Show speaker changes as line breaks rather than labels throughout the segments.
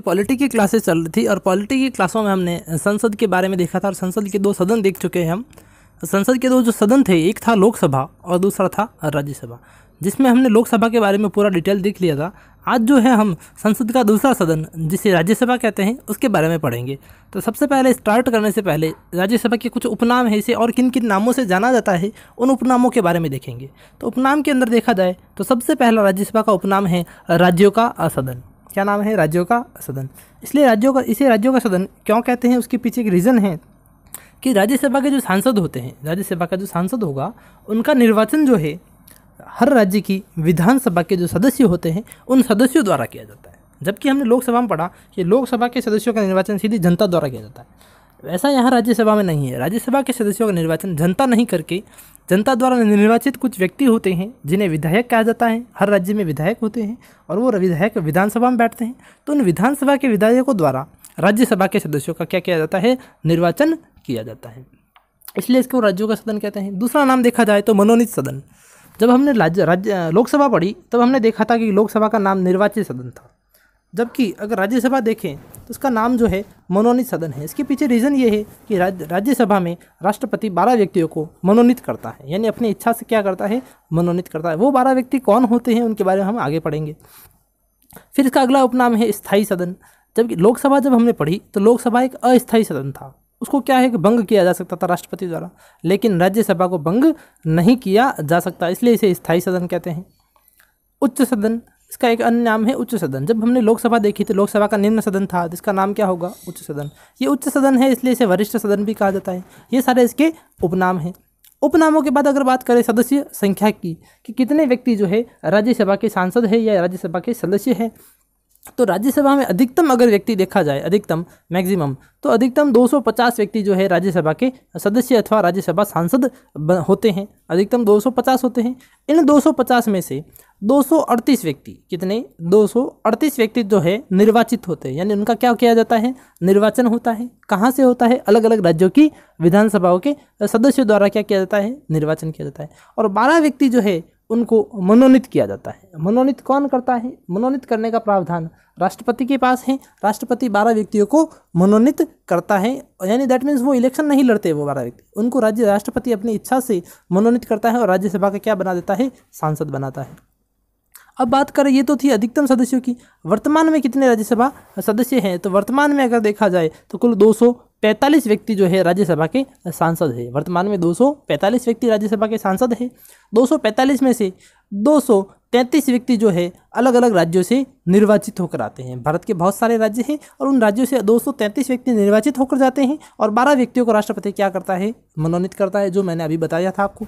polity की classes चल रही थी और पॉलिटी की क्लासों में हमने संसद के बारे में देखा था और संसद के दो सदन देख चुके हैं हम संसद के दो जो सदन थे एक था लोकसभा और दूसरा था राज्यसभा जिसमें हमने लोकसभा के बारे में पूरा डिटेल देख लिया था आज जो है हम संसद का दूसरा सदन जिसे राज्यसभा कहते हैं उसके बारे में पढ़ेंगे तो सबसे पहले स्टार्ट करने से पहले राज्यसभा के कुछ उपनाम है इसे और किन किन नामों से जाना जाता है उन उपनामों के बारे में देखेंगे तो उपनाम के अंदर देखा जाए तो सबसे पहला राज्यसभा का उपनाम है राज्यों का सदन क्या नाम है राज्यों का सदन इसलिए राज्यों का इसे राज्यों का सदन क्यों कहते हैं उसके पीछे एक रीज़न है कि राज्यसभा के जो सांसद होते हैं राज्यसभा का जो सांसद होगा उनका निर्वाचन जो है हर राज्य की विधानसभा के जो सदस्य होते हैं उन सदस्यों द्वारा किया जाता है जबकि हमने लोकसभा में पढ़ा कि लोकसभा के सदस्यों का निर्वाचन सीधे जनता द्वारा किया जाता है वैसा यहाँ राज्यसभा में नहीं है राज्यसभा के सदस्यों का निर्वाचन जनता नहीं करके जनता द्वारा निर्वाचित कुछ व्यक्ति होते हैं जिन्हें विधायक कहा जाता है हर राज्य में विधायक होते हैं और वो विधायक विधानसभा में बैठते हैं तो उन विधानसभा के विधायकों द्वारा राज्यसभा के सदस्यों का क्या किया जाता है निर्वाचन किया जाता है इसलिए इसको राज्यों का सदन कहते हैं दूसरा नाम देखा जाए तो मनोनीत सदन जब हमने राज्य राज्य लोकसभा पढ़ी तब हमने देखा था कि लोकसभा का नाम निर्वाचित सदन था जबकि अगर राज्यसभा देखें तो उसका नाम जो है मनोनीत सदन है इसके पीछे रीज़न ये है कि राज्यसभा में राष्ट्रपति बारह व्यक्तियों को मनोनीत करता है यानी अपनी इच्छा से क्या करता है मनोनीत करता है वो बारह व्यक्ति कौन होते हैं उनके बारे में हम आगे पढ़ेंगे फिर इसका अगला उपनाम है स्थायी सदन जबकि लोकसभा जब हमने पढ़ी तो लोकसभा एक अस्थायी सदन था उसको क्या है कि भंग किया जा सकता था राष्ट्रपति द्वारा लेकिन राज्यसभा को भंग नहीं किया जा सकता इसलिए इसे स्थायी सदन कहते हैं उच्च सदन इसका एक अन्य नाम है उच्च सदन जब हमने लोकसभा देखी तो लोकसभा का निम्न सदन था जिसका नाम क्या होगा उच्च सदन ये उच्च सदन है इसलिए इसे वरिष्ठ सदन भी कहा जाता है ये सारे इसके उपनाम हैं उपनामों के बाद अगर बात करें सदस्य संख्या की कि कितने व्यक्ति जो है राज्यसभा के सांसद है या राज्यसभा के सदस्य हैं तो राज्यसभा में अधिकतम अगर व्यक्ति देखा जाए अधिकतम मैक्सिमम तो अधिकतम 250 व्यक्ति जो है राज्यसभा के सदस्य अथवा राज्यसभा सांसद होते हैं अधिकतम 250 होते हैं इन 250 में से 238 व्यक्ति कितने 238 व्यक्ति जो है निर्वाचित होते हैं यानी उनका क्या किया जाता है निर्वाचन होता है कहाँ से होता है अलग अलग राज्यों की विधानसभाओं के सदस्यों द्वारा क्या किया जाता है निर्वाचन किया जाता है और बारह व्यक्ति जो है उनको मनोनीत किया जाता है मनोनीत कौन करता है मनोनीत करने का प्रावधान राष्ट्रपति के पास है राष्ट्रपति बारह व्यक्तियों को मनोनीत करता है यानी दैट मीन्स वो इलेक्शन नहीं लड़ते वो बारह व्यक्ति उनको राज्य राष्ट्रपति अपनी इच्छा से मनोनीत करता है और राज्यसभा का क्या बना देता है सांसद बनाता है अब बात करें ये तो थी अधिकतम सदस्यों की वर्तमान में कितने राज्यसभा सदस्य हैं तो वर्तमान में अगर देखा जाए तो कुल 245 व्यक्ति जो है राज्यसभा के सांसद है वर्तमान में 245 व्यक्ति राज्यसभा के सांसद है 245 में से 233 व्यक्ति जो है अलग अलग राज्यों से निर्वाचित होकर आते हैं भारत के बहुत सारे राज्य हैं और उन राज्यों से 233 व्यक्ति निर्वाचित होकर जाते हैं और 12 व्यक्तियों को राष्ट्रपति क्या करता है मनोनीत करता है जो मैंने अभी बताया था आपको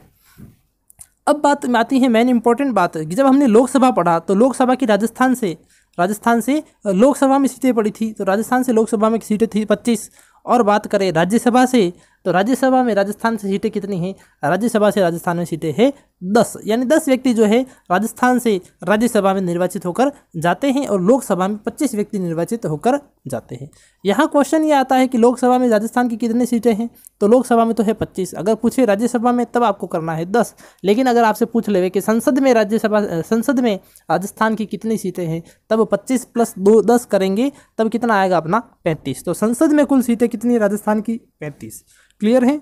अब बात में आती है मेन इंपॉर्टेंट बात कि जब हमने लोकसभा पढ़ा तो लोकसभा की राजस्थान से राजस्थान से लोकसभा में सीटें पड़ी थी तो राजस्थान से लोकसभा में सीटें थी पच्चीस और बात करें राज्यसभा से तो राज्यसभा में राजस्थान से सीटें कितनी हैं राज्यसभा से राजस्थान में सीटें हैं दस यानी दस व्यक्ति जो है राजस्थान से राज्यसभा में निर्वाचित होकर जाते हैं और लोकसभा में पच्चीस व्यक्ति निर्वाचित होकर जाते हैं यहाँ क्वेश्चन ये आता है कि लोकसभा में राजस्थान की कितनी सीटें हैं तो लोकसभा में तो है पच्चीस अगर पूछे राज्यसभा में तब आपको करना है दस लेकिन अगर आपसे पूछ लेवे कि संसद में राज्यसभा संसद में राजस्थान की कितनी सीटें हैं तब पच्चीस प्लस दो दस करेंगे तब कितना आएगा अपना पैंतीस तो संसद में कुल सीटें कितनी राजस्थान की पैंतीस क्लियर है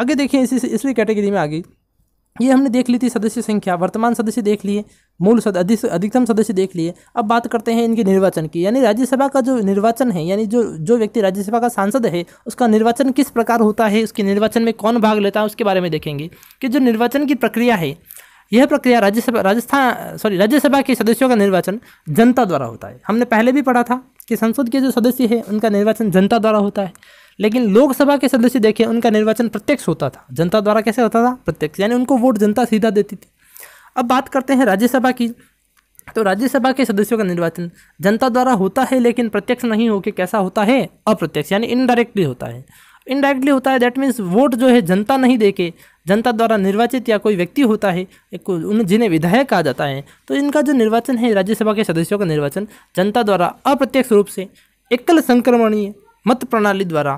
आगे देखिए इसी इसलिए कैटेगरी में आ गई ये हमने देख ली थी सदस्य संख्या वर्तमान सदस्य देख लिए मूल सद अधिकतम सदस्य देख लिए अब बात करते हैं इनके निर्वाचन की यानी राज्यसभा का जो निर्वाचन है यानी जो जो व्यक्ति राज्यसभा का सांसद है उसका निर्वाचन किस प्रकार होता है उसके निर्वाचन में कौन भाग लेता है उसके बारे में देखेंगे कि जो निर्वाचन की प्रक्रिया है यह प्रक्रिया राज्यसभा राजस्थान सॉरी राज्यसभा के सदस्यों का निर्वाचन जनता द्वारा होता है हमने पहले भी पढ़ा था कि संसद के जो सदस्य हैं उनका निर्वाचन जनता द्वारा होता है लेकिन लोकसभा के सदस्य देखिए उनका निर्वाचन प्रत्यक्ष होता था जनता द्वारा कैसे होता था प्रत्यक्ष यानी उनको वोट जनता सीधा देती थी अब बात करते हैं राज्यसभा की तो राज्यसभा के सदस्यों का निर्वाचन जनता द्वारा होता है लेकिन प्रत्यक्ष नहीं होकर कैसा होता है अप्रत्यक्ष यानी इनडायरेक्टली होता है इनडायरेक्टली होता है दैट मीन्स वोट जो है जनता नहीं देके जनता द्वारा निर्वाचित या कोई व्यक्ति होता है उन जिन्हें विधायक कहा जाता है तो इनका जो निर्वाचन है राज्यसभा के सदस्यों का निर्वाचन जनता द्वारा अप्रत्यक्ष रूप से एकल संक्रमणीय मत प्रणाली द्वारा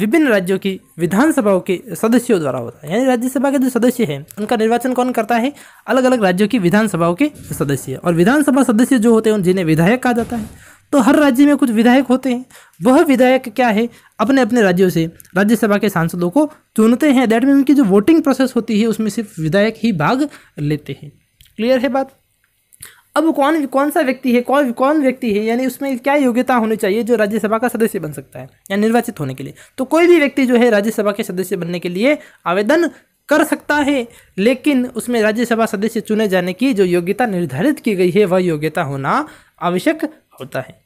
विभिन्न राज्यों की विधानसभाओं के सदस्यों द्वारा होता है यानी राज्यसभा के जो सदस्य हैं उनका निर्वाचन कौन करता है अलग अलग राज्यों की विधानसभाओं के सदस्य और विधानसभा सदस्य जो होते हैं जिन्हें विधायक कहा जाता है तो हर राज्य में कुछ विधायक होते हैं वह विधायक क्या है अपने अपने राज्यों से राज्यसभा के सांसदों को चुनते हैं दैट मीन उनकी जो वोटिंग प्रोसेस होती है उसमें सिर्फ विधायक ही भाग लेते हैं क्लियर है बात अब कौन कौन सा व्यक्ति है कौन कौन व्यक्ति है यानी उसमें क्या योग्यता होनी चाहिए जो राज्यसभा का सदस्य बन सकता है या निर्वाचित होने के लिए तो कोई भी व्यक्ति जो है राज्यसभा के सदस्य बनने के लिए आवेदन कर सकता है लेकिन उसमें राज्यसभा सदस्य चुने जाने की जो योग्यता निर्धारित की गई है वह योग्यता होना आवश्यक होता है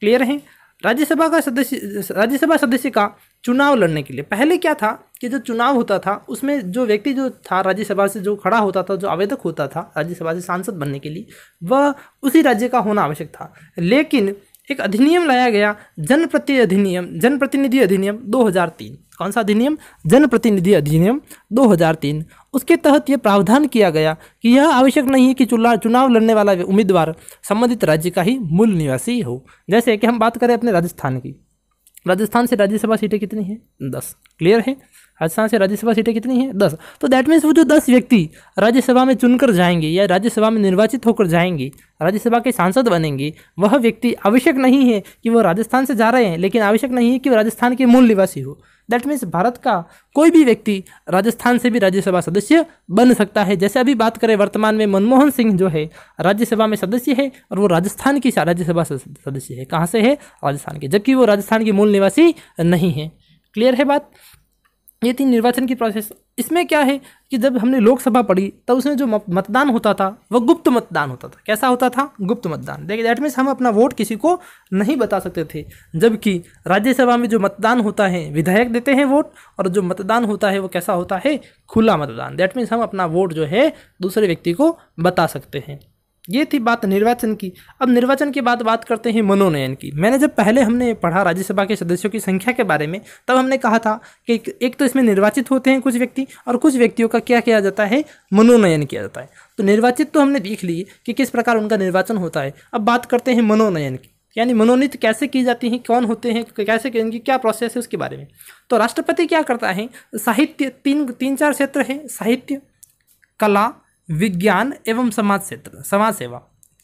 क्लियर है राज्यसभा का सदस्य राज्यसभा सदस्य का चुनाव लड़ने के लिए पहले क्या था कि जो चुनाव होता था उसमें जो व्यक्ति जो था राज्यसभा से जो खड़ा होता था जो आवेदक होता था राज्यसभा से सांसद बनने के लिए वह उसी राज्य का होना आवश्यक था लेकिन एक अधिनियम लाया गया जनप्रति अधिनियम जनप्रतिनिधि अधिनियम 2003 कौन सा अधिनियम जनप्रतिनिधि अधिनियम 2003 उसके तहत यह प्रावधान किया गया कि यह आवश्यक नहीं है कि चुनाव लड़ने वाला उम्मीदवार संबंधित राज्य का ही मूल निवासी हो जैसे कि हम बात करें अपने राजस्थान की राजस्थान से राज्यसभा सीटें कितनी हैं दस क्लियर है राजस्थान से राज्यसभा सीटें कितनी हैं दस तो दैट मीन्स वो जो दस व्यक्ति राज्यसभा में चुनकर जाएंगे या राज्यसभा में निर्वाचित होकर जाएंगे राज्यसभा के सांसद बनेंगे वह व्यक्ति आवश्यक नहीं है कि वह राजस्थान से जा रहे हैं लेकिन आवश्यक नहीं है कि वह राजस्थान के मूल निवासी हो दैट मीन्स भारत का कोई भी व्यक्ति राजस्थान से भी राज्यसभा सदस्य बन सकता है जैसे अभी बात करें वर्तमान में मनमोहन सिंह जो है राज्यसभा में सदस्य है और वो राजस्थान की राज्यसभा सदस्य है कहाँ से है राजस्थान के जबकि वो राजस्थान के मूल निवासी नहीं है क्लियर है बात ये थी निर्वाचन की प्रोसेस इसमें क्या है कि जब हमने लोकसभा पढ़ी तब तो उसमें जो मतदान होता था वह गुप्त मतदान होता था कैसा होता था गुप्त मतदान देखिए दैट मीन्स हम अपना वोट किसी को नहीं बता सकते थे जबकि राज्यसभा में जो मतदान होता है विधायक देते हैं वोट और जो मतदान होता है वो कैसा होता है खुला मतदान दैट मीन्स हम अपना वोट जो है दूसरे व्यक्ति को बता सकते हैं ये थी बात निर्वाचन की अब निर्वाचन के बाद बात करते हैं मनोनयन की मैंने जब पहले हमने पढ़ा राज्यसभा के सदस्यों की संख्या के बारे में तब हमने कहा था कि एक तो इसमें निर्वाचित होते हैं कुछ व्यक्ति और कुछ व्यक्तियों का क्या किया जाता है मनोनयन किया जाता है तो निर्वाचित तो हमने देख ली कि किस प्रकार उनका निर्वाचन होता है अब बात करते हैं मनोनयन की यानी मनोनीत कैसे की जाती हैं कौन होते हैं कैसे इनकी क्या प्रोसेस है उसके बारे में तो राष्ट्रपति क्या करता है साहित्य तीन तीन चार क्षेत्र हैं साहित्य कला विज्ञान एवं समाज क्षेत्र समाज सेवा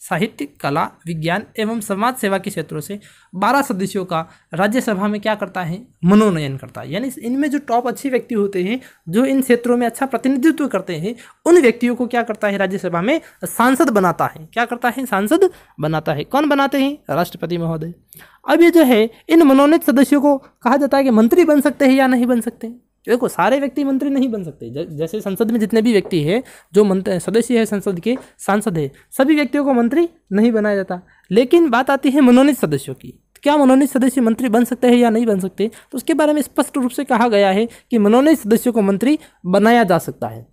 साहित्य कला विज्ञान एवं समाज सेवा के क्षेत्रों से बारह सदस्यों का राज्यसभा में क्या करता है मनोनयन करता है यानी इनमें जो टॉप अच्छे व्यक्ति होते हैं जो इन क्षेत्रों में अच्छा प्रतिनिधित्व करते हैं उन व्यक्तियों को क्या करता है राज्यसभा में सांसद बनाता है क्या करता है सांसद बनाता है कौन बनाते हैं राष्ट्रपति महोदय अब ये जो है इन मनोनीत सदस्यों को कहा जाता है कि मंत्री बन सकते हैं या नहीं बन सकते देखो सारे व्यक्ति मंत्री नहीं बन सकते जैसे संसद में जितने भी व्यक्ति हैं जो मंत्र सदस्य है संसद के सांसद है सभी व्यक्तियों को मंत्री नहीं बनाया जाता लेकिन बात आती है मनोनीत सदस्यों की क्या मनोनीत सदस्य मंत्री बन सकते हैं या नहीं बन सकते तो उसके बारे में स्पष्ट रूप से कहा गया है कि मनोनीत सदस्यों को मंत्री बनाया जा सकता है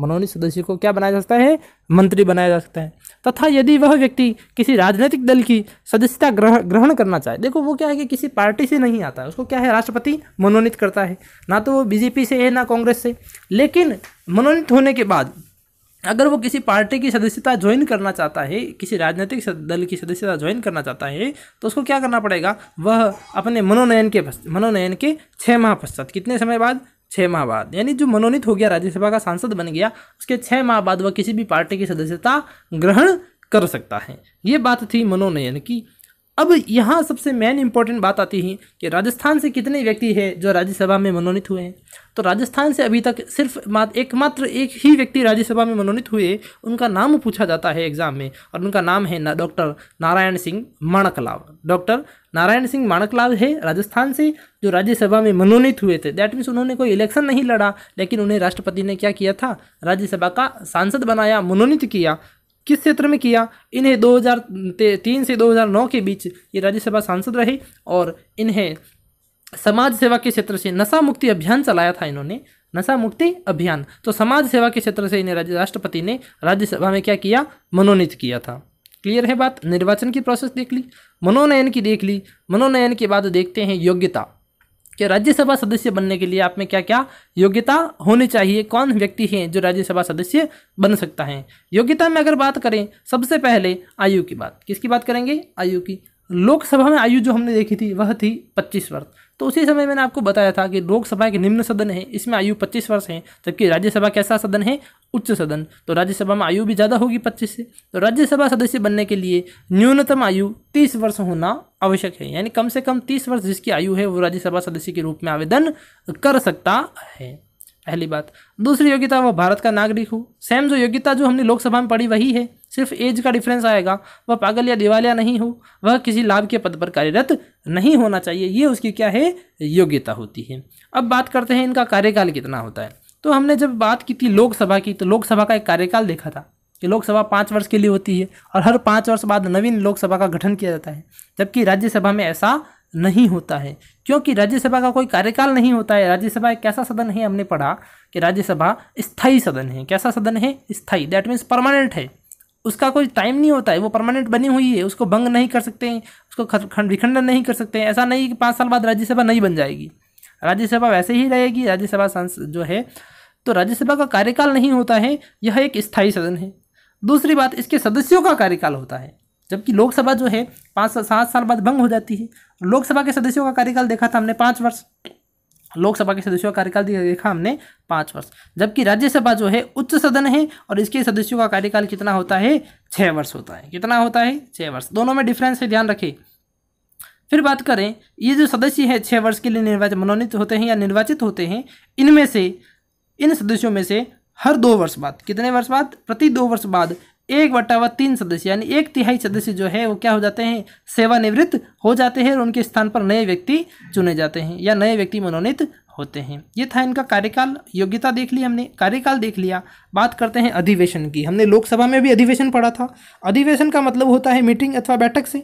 मनोनीत सदस्य को क्या बनाया जा सकता है मंत्री बनाया जा सकता है तथा यदि वह व्यक्ति किसी राजनीतिक दल की सदस्यता ग्रह ग्रहण करना चाहे देखो वो क्या है कि किसी पार्टी से नहीं आता है उसको क्या है राष्ट्रपति मनोनीत करता है ना तो वो बीजेपी से है ना कांग्रेस से लेकिन मनोनीत होने के बाद अगर वो किसी पार्टी की सदस्यता ज्वाइन करना चाहता है किसी राजनीतिक दल की सदस्यता ज्वाइन करना चाहता है तो उसको क्या करना पड़ेगा वह अपने मनोनयन के मनोनयन के छः माह पश्चात कितने समय बाद छः माह बाद यानी जो मनोनीत हो गया राज्यसभा का सांसद बन गया उसके छः माह बाद वह किसी भी पार्टी की सदस्यता ग्रहण कर सकता है ये बात थी मनोनयन की अब यहाँ सबसे मेन इंपॉर्टेंट बात आती है कि राजस्थान से कितने व्यक्ति हैं जो राज्यसभा में मनोनीत हुए हैं तो राजस्थान से अभी तक सिर्फ मात एकमात्र एक ही व्यक्ति राज्यसभा में मनोनीत हुए उनका नाम पूछा जाता है एग्जाम में और उनका नाम है ना डॉक्टर नारायण सिंह माणकलाव डॉक्टर नारायण सिंह माणकलाव है राजस्थान से जो राज्यसभा में मनोनीत हुए थे दैट मीन्स उन्होंने कोई इलेक्शन नहीं लड़ा लेकिन उन्हें राष्ट्रपति ने क्या किया था राज्यसभा का सांसद बनाया मनोनीत किया किस क्षेत्र में किया इन्हें 2003 से 2009 के बीच ये राज्यसभा सांसद रहे और इन्हें समाज सेवा के क्षेत्र से नशा मुक्ति अभियान चलाया था इन्होंने नशा मुक्ति अभियान तो समाज सेवा के क्षेत्र से इन्हें राष्ट्रपति ने राज्यसभा में क्या किया मनोनीत किया था क्लियर है बात निर्वाचन की प्रोसेस देख ली मनोनयन की देख ली मनोनयन के बाद देखते हैं योग्यता कि राज्यसभा सदस्य बनने के लिए आप में क्या क्या योग्यता होनी चाहिए कौन व्यक्ति हैं जो राज्यसभा सदस्य बन सकता है योग्यता में अगर बात करें सबसे पहले आयु की बात किसकी बात करेंगे आयु की लोकसभा में आयु जो हमने देखी थी वह थी पच्चीस वर्ष तो उसी समय मैंने आपको बताया था कि लोकसभा के निम्न सदन है इसमें आयु पच्चीस वर्ष है जबकि राज्यसभा कैसा सदन है उच्च सदन तो राज्यसभा में आयु भी ज़्यादा होगी पच्चीस से तो राज्यसभा सदस्य बनने के लिए न्यूनतम आयु तीस वर्ष होना आवश्यक है यानी कम से कम तीस वर्ष जिसकी आयु है वो राज्यसभा सदस्य के रूप में आवेदन कर सकता है पहली बात दूसरी योग्यता वह भारत का नागरिक हो सेम जो योग्यता जो हमने लोकसभा में पढ़ी वही है सिर्फ एज का डिफरेंस आएगा वह पागल या दिवालिया नहीं हो वह किसी लाभ के पद पर कार्यरत नहीं होना चाहिए ये उसकी क्या है योग्यता होती है अब बात करते हैं इनका कार्यकाल कितना होता है तो हमने जब बात की थी लोकसभा की तो लोकसभा का एक कार्यकाल देखा था कि लोकसभा पाँच वर्ष के लिए होती है और हर पाँच वर्ष बाद नवीन लोकसभा का गठन किया जाता है जबकि राज्यसभा में ऐसा नहीं होता है क्योंकि राज्यसभा का कोई कार्यकाल नहीं होता है राज्यसभा एक कैसा सदन है हमने पढ़ा कि राज्यसभा स्थायी सदन है कैसा सदन है स्थायी दैट मीन्स परमानेंट है उसका कोई टाइम नहीं होता है वो परमानेंट बनी हुई है उसको भंग नहीं कर सकते हैं उसको खंड विखंडन नहीं कर सकते हैं ऐसा नहीं कि पाँच साल बाद राज्यसभा नहीं बन जाएगी राज्यसभा वैसे ही रहेगी राज्यसभा सांसद जो है तो राज्यसभा का कार्यकाल नहीं होता है यह एक स्थायी सदन है दूसरी बात इसके सदस्यों का कार्यकाल होता है जबकि लोकसभा जो है पाँच सात साल बाद भंग हो जाती है लोकसभा के सदस्यों का कार्यकाल देखा था हमने पाँच वर्ष लोकसभा के सदस्यों का कार्यकाल देखा हमने पाँच वर्ष जबकि राज्यसभा जो है उच्च सदन है और इसके सदस्यों का कार्यकाल कितना होता है छः वर्ष होता है कितना होता है छः वर्ष दोनों में डिफरेंस है ध्यान रखें फिर बात करें ये जो सदस्य हैं छः वर्ष के लिए निर्वाचित मनोनीत होते हैं या निर्वाचित होते हैं इनमें से इन सदस्यों में से हर दो वर्ष बाद कितने वर्ष बाद प्रति दो वर्ष बाद एक बटा व तीन सदस्य यानी एक तिहाई सदस्य जो है वो क्या हो जाते हैं सेवानिवृत्त हो जाते हैं और उनके स्थान पर नए व्यक्ति चुने जाते हैं या नए व्यक्ति मनोनीत होते हैं ये था इनका कार्यकाल योग्यता देख ली हमने कार्यकाल देख लिया बात करते हैं अधिवेशन की हमने लोकसभा में भी अधिवेशन पढ़ा था अधिवेशन का मतलब होता है मीटिंग अथवा बैठक से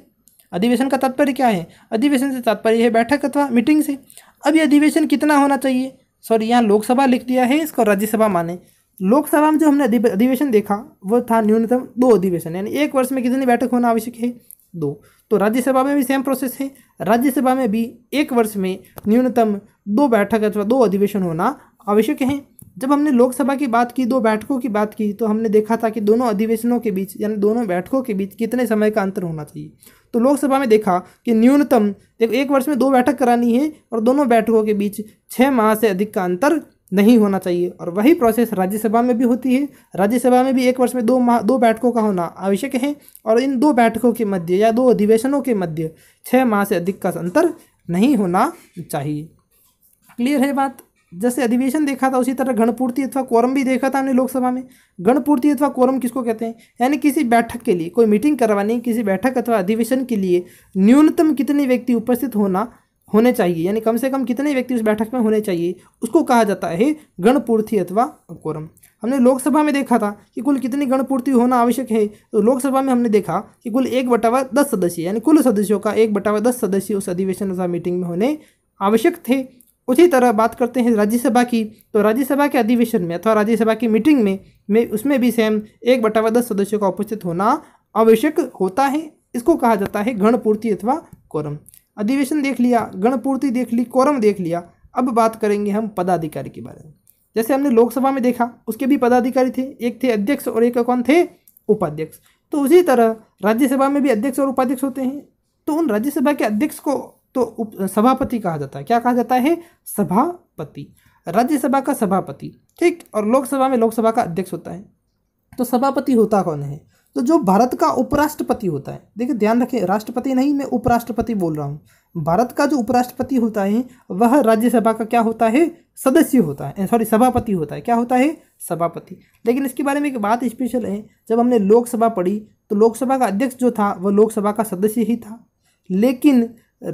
अधिवेशन का तात्पर्य क्या है अधिवेशन से तात्पर्य है बैठक अथवा मीटिंग से अब ये अधिवेशन कितना होना चाहिए सॉरी यहाँ लोकसभा लिख दिया है इसको राज्यसभा माने लोकसभा में जो हमने अधिवेशन देखा वो था न्यूनतम दो अधिवेशन यानी एक वर्ष में कितनी बैठक होना आवश्यक है दो तो राज्यसभा में भी सेम प्रोसेस है राज्यसभा में भी एक वर्ष में न्यूनतम दो बैठक अथवा दो अधिवेशन होना आवश्यक है जब हमने लोकसभा की बात की दो बैठकों की बात की तो हमने देखा था कि दोनों अधिवेशनों के बीच यानी दोनों बैठकों के बीच कितने समय का अंतर होना चाहिए तो लोकसभा में देखा कि न्यूनतम एक वर्ष में दो बैठक करानी है और दोनों बैठकों के बीच छः माह से अधिक का अंतर नहीं होना चाहिए और वही प्रोसेस राज्यसभा में भी होती है राज्यसभा में भी एक वर्ष में दो माह दो बैठकों का होना आवश्यक है और इन दो बैठकों के मध्य या दो अधिवेशनों के मध्य छः माह से अधिक का अंतर नहीं होना चाहिए क्लियर है बात जैसे अधिवेशन देखा था उसी तरह गणपूर्ति अथवा कोरम भी देखा था हमने लोकसभा में गणपूर्ति अथवा कोरम किसको कहते हैं यानी किसी बैठक के लिए कोई मीटिंग करवानी किसी बैठक अथवा अधिवेशन के लिए न्यूनतम कितने व्यक्ति उपस्थित होना होने चाहिए यानी कम से कम कितने व्यक्ति उस बैठक में होने चाहिए उसको कहा जाता है गणपूर्ति अथवा कोरम हमने लोकसभा में देखा था कि कुल कितनी गणपूर्ति होना आवश्यक है तो लोकसभा में हमने देखा कि कुल एक बटावा दस सदस्य यानी कुल सदस्यों का एक बटावा दस सदस्य उस अधिवेशन तथा मीटिंग में होने आवश्यक थे उसी तरह बात करते हैं राज्यसभा की तो राज्यसभा के अधिवेशन में अथवा राज्यसभा की मीटिंग में में उसमें भी सेम एक बटावा दस सदस्यों का उपस्थित होना आवश्यक होता है इसको कहा जाता है गणपूर्ति अथवा कोरम अधिवेशन देख लिया गणपूर्ति देख ली कोरम देख लिया अब बात करेंगे हम पदाधिकारी के बारे में जैसे हमने लोकसभा में देखा उसके भी पदाधिकारी थे एक थे अध्यक्ष और एक कौन थे उपाध्यक्ष तो उसी तरह राज्यसभा में भी अध्यक्ष और उपाध्यक्ष होते हैं तो उन राज्यसभा के अध्यक्ष को तो उप सभापति कहा जाता है क्या कहा जाता है सभापति राज्यसभा का सभापति ठीक और लोकसभा में लोकसभा का अध्यक्ष होता है तो सभापति होता कौन है तो जो भारत का उपराष्ट्रपति होता है देखिए ध्यान रखें राष्ट्रपति नहीं मैं उपराष्ट्रपति बोल रहा हूँ भारत का जो उपराष्ट्रपति होता है वह राज्यसभा का क्या होता है सदस्य होता है सॉरी सभापति होता है क्या होता है सभापति लेकिन इसके बारे में एक बात स्पेशल है जब हमने लोकसभा पढ़ी तो लोकसभा का अध्यक्ष जो था वह लोकसभा का सदस्य ही था लेकिन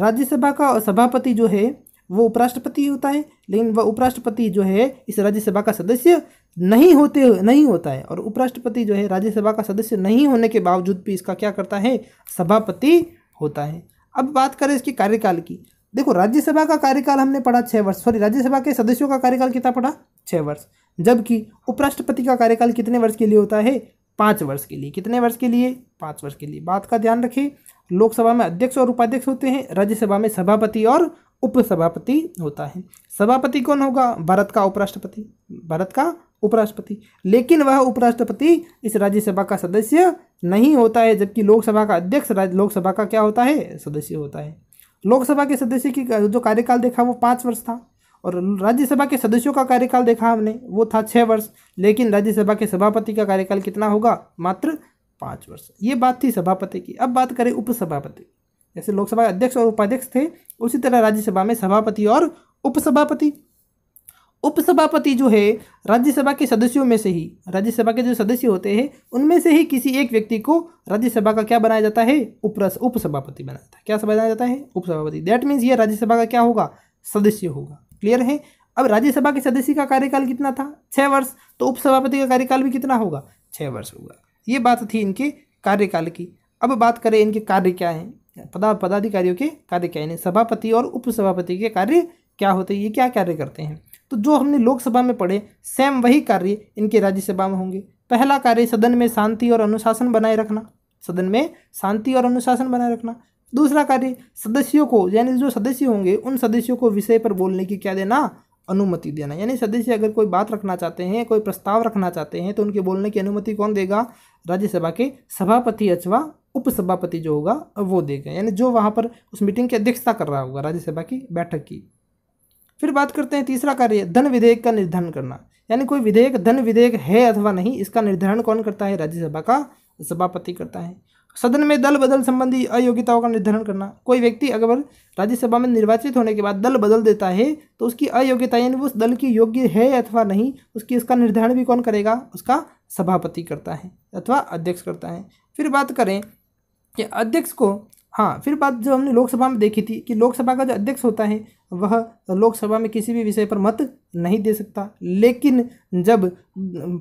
राज्यसभा का सभापति जो है वो उपराष्ट्रपति होता है लेकिन वह उपराष्ट्रपति जो है इस राज्यसभा का सदस्य नहीं होते नहीं होता है और उपराष्ट्रपति जो है राज्यसभा का सदस्य नहीं होने के बावजूद भी इसका क्या करता है सभापति होता है अब बात करें इसके कार्यकाल की देखो राज्यसभा का कार्यकाल हमने पढ़ा छः वर्ष सॉरी राज्यसभा के सदस्यों का कार्यकाल कितना पढ़ा छः वर्ष जबकि उपराष्ट्रपति का कार्यकाल कितने वर्ष के लिए होता है पाँच वर्ष के लिए कितने वर्ष के लिए पाँच वर्ष के लिए बात का ध्यान रखें लोकसभा में अध्यक्ष और उपाध्यक्ष होते हैं राज्यसभा में सभापति और उपसभापति होता है सभापति कौन होगा भारत का उपराष्ट्रपति भारत का उपराष्ट्रपति लेकिन वह उपराष्ट्रपति इस राज्यसभा का सदस्य नहीं होता है जबकि लोकसभा का अध्यक्ष लोकसभा का क्या होता है सदस्य होता है लोकसभा के सदस्य की जो कार्यकाल देखा वो पाँच वर्ष था और राज्यसभा के सदस्यों का कार्यकाल देखा हमने वो था छः वर्ष लेकिन राज्यसभा के सभापति का कार्यकाल कितना होगा मात्र पाँच वर्ष ये बात थी सभापति की अब बात करें उपसभापति जैसे लोकसभा अध्यक्ष और उपाध्यक्ष थे उसी तरह राज्यसभा में सभापति और उपसभापति उपसभापति जो है राज्यसभा के सदस्यों में से ही राज्यसभा के जो सदस्य होते हैं उनमें से ही किसी एक व्यक्ति को राज्यसभा का क्या बनाया जाता है उपरस उपसभापति बनाया जाता है क्या बनाया जाता है उपसभापति दैट मीन्स ये राज्यसभा का क्या होगा सदस्य होगा क्लियर है अब राज्यसभा के सदस्य का कार्यकाल कितना था छः वर्ष तो उपसभापति का कार्यकाल भी कितना होगा छः वर्ष होगा ये बात थी इनके कार्यकाल की अब बात करें इनके कार्य क्या हैं पदा पदाधिकारियों के कार्य क्या यानी सभापति और उपसभापति के कार्य क्या होते हैं ये क्या कार्य करते हैं तो जो हमने लोकसभा में पढ़े सेम वही कार्य इनके राज्यसभा में होंगे पहला कार्य सदन में शांति और अनुशासन बनाए रखना सदन में शांति और अनुशासन बनाए रखना दूसरा कार्य सदस्यों को यानी जो सदस्य होंगे उन सदस्यों को विषय पर बोलने की क्या देना अनुमति देना यानी सदस्य अगर कोई बात रखना चाहते हैं कोई प्रस्ताव रखना चाहते हैं तो उनके बोलने की अनुमति कौन देगा राज्यसभा के सभापति अथवा उपसभापति जो होगा वो देगा यानी जो वहाँ पर उस मीटिंग की अध्यक्षता कर रहा होगा राज्यसभा की बैठक की फिर बात करते हैं तीसरा कार्य धन विधेयक का निर्धारण करना यानी कोई विधेयक धन विधेयक है अथवा नहीं इसका निर्धारण कौन करता है राज्यसभा का सभापति करता है सदन में दल बदल संबंधी अयोग्यताओं का निर्धारण करना कोई व्यक्ति अगर राज्यसभा में निर्वाचित होने के बाद दल बदल देता है तो उसकी अयोग्यता यानी वो उस दल की योग्य है अथवा नहीं उसकी इसका निर्धारण भी कौन करेगा उसका सभापति करता है अथवा अध्यक्ष करता है फिर बात करें कि अध्यक्ष को हाँ फिर बात जो हमने लोकसभा में देखी थी कि लोकसभा का जो अध्यक्ष होता है वह लोकसभा में किसी भी विषय पर मत नहीं दे सकता लेकिन जब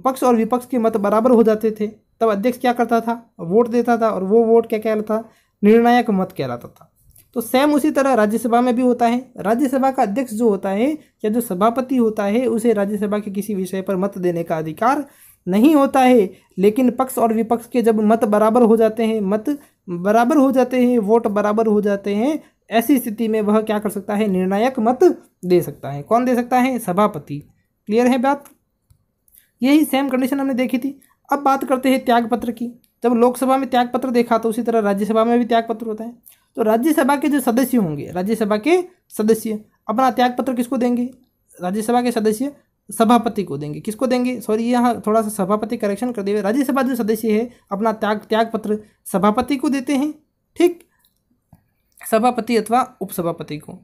पक्ष और विपक्ष के मत बराबर हो जाते थे तब अध्यक्ष क्या करता था वोट देता था और वो वोट क्या कहलाता निर्णायक मत कहलाता था तो सेम उसी तरह राज्यसभा में भी होता है राज्यसभा का अध्यक्ष जो होता है या जो सभापति होता है उसे राज्यसभा के किसी विषय पर मत देने का अधिकार नहीं होता है लेकिन पक्ष और विपक्ष के जब मत बराबर हो जाते हैं मत बराबर हो जाते हैं वोट बराबर हो जाते हैं ऐसी स्थिति में वह क्या कर सकता है निर्णायक मत दे सकता है कौन दे सकता है सभापति क्लियर है बात यही सेम कंडीशन हमने देखी थी अब बात करते हैं त्यागपत्र की जब लोकसभा में त्यागपत्र देखा तो उसी तरह राज्यसभा में भी त्यागपत्र होता है तो राज्यसभा के जो सदस्य होंगे राज्यसभा के सदस्य अपना त्यागपत्र किसको देंगे राज्यसभा के सदस्य सभापति को देंगे किसको देंगे सॉरी यहाँ थोड़ा सा सभापति करेक्शन कर देंगे राज्यसभा जो सदस्य है अपना त्याग त्याग पत्र सभापति को देते हैं ठीक सभापति अथवा उपसभापति को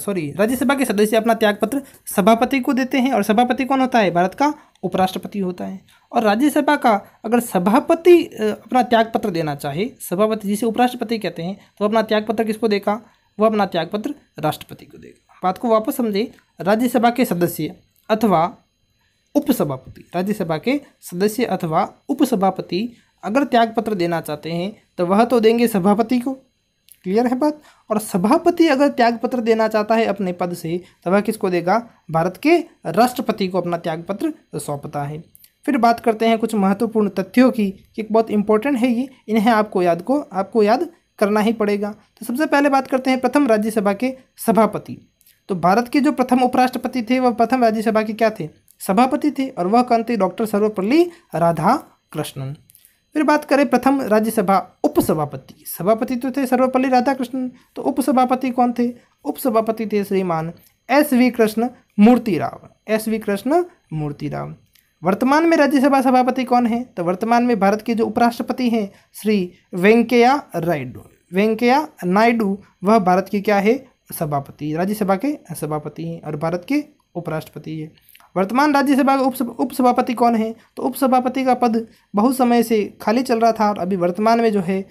सॉरी राज्यसभा के सदस्य अपना त्यागपत्र सभापति को देते हैं और सभापति कौन होता है भारत का उपराष्ट्रपति होता है और राज्यसभा का अगर सभापति अपना त्यागपत्र देना चाहे सभापति जिसे उपराष्ट्रपति कहते हैं तो अपना त्यागपत्र किसको देगा वह अपना त्यागपत्र राष्ट्रपति को देगा बात को वापस समझे राज्यसभा के सदस्य अथवा उपसभापति राज्यसभा के सदस्य अथवा उपसभापति अगर त्यागपत्र देना चाहते हैं तो वह तो देंगे सभापति को क्लियर है बात और सभापति अगर त्यागपत्र देना चाहता है अपने पद से तो वह किसको देगा भारत के राष्ट्रपति को अपना त्यागपत्र सौंपता है फिर बात करते हैं कुछ महत्वपूर्ण तथ्यों की एक बहुत इंपॉर्टेंट है ये इन्हें आपको याद को आपको याद करना ही पड़ेगा तो सबसे पहले बात करते हैं प्रथम राज्यसभा के सभापति तो भारत के जो प्रथम उपराष्ट्रपति थे वह प्रथम राज्यसभा के क्या थे सभापति थे और वह कौन थे डॉक्टर सर्वपल्ली राधा कृष्णन फिर बात करें प्रथम राज्यसभा उपसभापति सभापति तो थे सर्वपल्ली राधाकृष्णन तो उपसभापति कौन थे उपसभापति थे श्रीमान S V Krishna Murthy Rao S V Krishna Murthy Rao वर्तमान में राज्यसभा सभापति कौन है तो वर्तमान में भारत के जो उपराष्ट्रपति हैं श्री वेंकैया नायडू वेंकैया नायडू वह भारत के क्या है सभापति राज्यसभा के सभापति हैं और भारत के उपराष्ट्रपति हैं वर्तमान राज्यसभा के उप उपसभापति कौन है तो उपसभापति का पद बहुत समय से खाली चल रहा था और अभी वर्तमान में जो है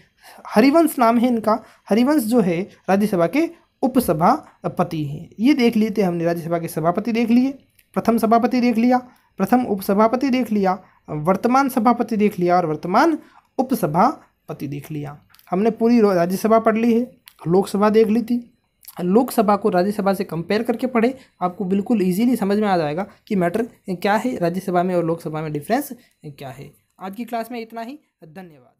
हरिवंश नाम है इनका हरिवंश जो है राज्यसभा के उपसभापति हैं ये देख लिए थे हमने राज्यसभा के सभापति देख लिए प्रथम सभापति देख लिया प्रथम उपसभापति देख लिया वर्तमान सभापति देख लिया और वर्तमान उपसभापति देख लिया हमने पूरी राज्यसभा पढ़ ली है लोकसभा देख ली थी लोकसभा को राज्यसभा से कंपेयर करके पढ़े आपको बिल्कुल इजीली समझ में आ जाएगा कि मैटर क्या है राज्यसभा में और लोकसभा में डिफरेंस क्या है आज की क्लास में इतना ही धन्यवाद